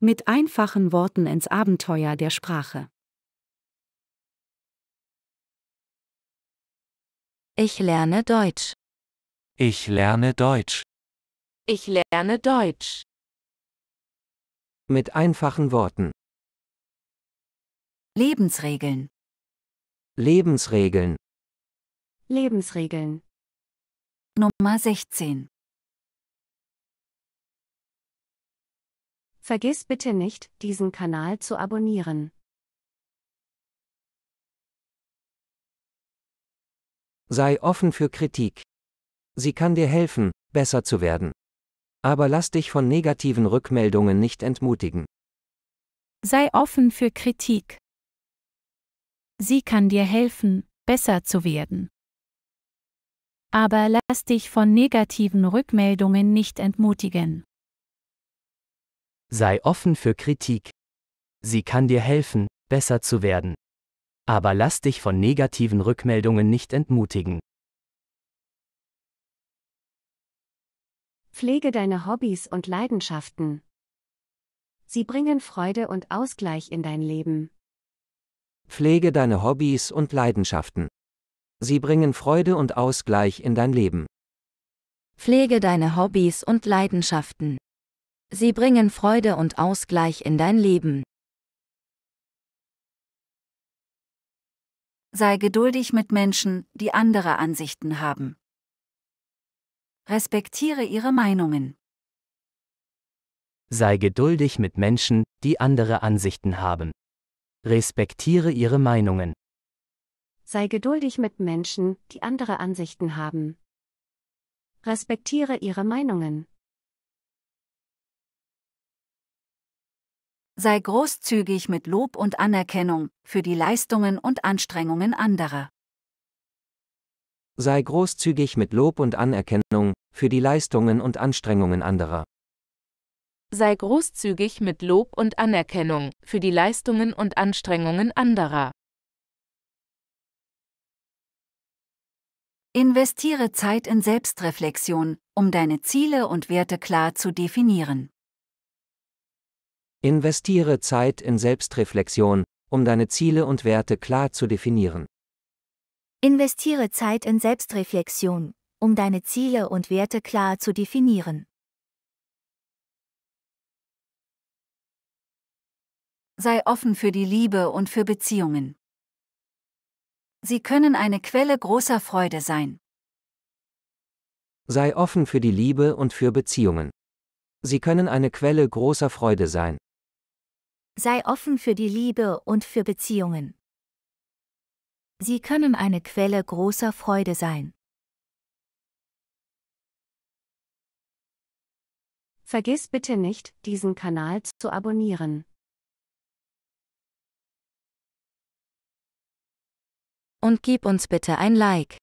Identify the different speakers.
Speaker 1: Mit einfachen Worten ins Abenteuer der Sprache. Ich lerne Deutsch. Ich lerne Deutsch. Ich lerne Deutsch. Mit einfachen Worten. Lebensregeln. Lebensregeln. Lebensregeln. Nummer 16. Vergiss bitte nicht, diesen Kanal zu abonnieren.
Speaker 2: Sei offen für Kritik. Sie kann dir helfen, besser zu werden. Aber lass dich von negativen Rückmeldungen nicht entmutigen.
Speaker 3: Sei offen für Kritik. Sie kann dir helfen, besser zu werden. Aber lass dich von negativen Rückmeldungen nicht entmutigen.
Speaker 2: Sei offen für Kritik. Sie kann dir helfen, besser zu werden. Aber lass dich von negativen Rückmeldungen nicht entmutigen.
Speaker 3: Pflege deine Hobbys und Leidenschaften. Sie bringen Freude und Ausgleich in dein Leben.
Speaker 2: Pflege deine Hobbys und Leidenschaften. Sie bringen Freude und Ausgleich in dein Leben.
Speaker 3: Pflege deine Hobbys und Leidenschaften. Sie bringen Freude und Ausgleich in dein Leben. Sei geduldig mit Menschen, die andere Ansichten haben. Respektiere ihre Meinungen.
Speaker 2: Sei geduldig mit Menschen, die andere Ansichten haben. Respektiere ihre Meinungen.
Speaker 3: Sei geduldig mit Menschen, die andere Ansichten haben.
Speaker 1: Respektiere ihre Meinungen. sei großzügig mit Lob und Anerkennung für die
Speaker 3: Leistungen und Anstrengungen anderer.
Speaker 2: Sei großzügig mit Lob und Anerkennung für die Leistungen und Anstrengungen anderer.
Speaker 3: Sei großzügig mit Lob und Anerkennung für die Leistungen und Anstrengungen anderer. Investiere Zeit in Selbstreflexion, um deine Ziele und Werte klar zu definieren.
Speaker 2: Investiere Zeit in Selbstreflexion, um deine Ziele und Werte klar zu definieren.
Speaker 3: Investiere Zeit in Selbstreflexion,
Speaker 1: um deine Ziele und Werte klar zu definieren. Sei offen für die Liebe und für Beziehungen.
Speaker 3: Sie können eine Quelle großer Freude sein.
Speaker 2: Sei offen für die Liebe und für Beziehungen. Sie können eine Quelle großer Freude sein
Speaker 3: sei offen für die Liebe und für Beziehungen.
Speaker 1: Sie können eine Quelle großer Freude sein. Vergiss bitte nicht, diesen Kanal zu abonnieren. Und gib uns bitte ein Like.